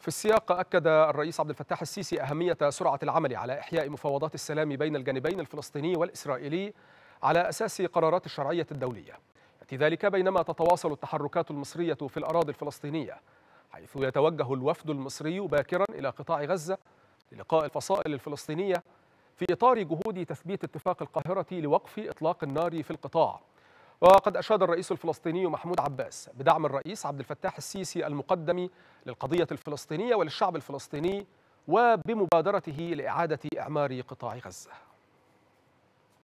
في السياق أكد الرئيس عبد الفتاح السيسي أهمية سرعة العمل على إحياء مفاوضات السلام بين الجانبين الفلسطيني والإسرائيلي على أساس قرارات الشرعية الدولية يأتي ذلك بينما تتواصل التحركات المصرية في الأراضي الفلسطينية حيث يتوجه الوفد المصري باكرا إلى قطاع غزة للقاء الفصائل الفلسطينية في إطار جهود تثبيت اتفاق القاهرة لوقف إطلاق النار في القطاع وقد أشاد الرئيس الفلسطيني محمود عباس بدعم الرئيس عبد الفتاح السيسي المقدم للقضية الفلسطينية وللشعب الفلسطيني وبمبادرته لإعادة إعمار قطاع غزة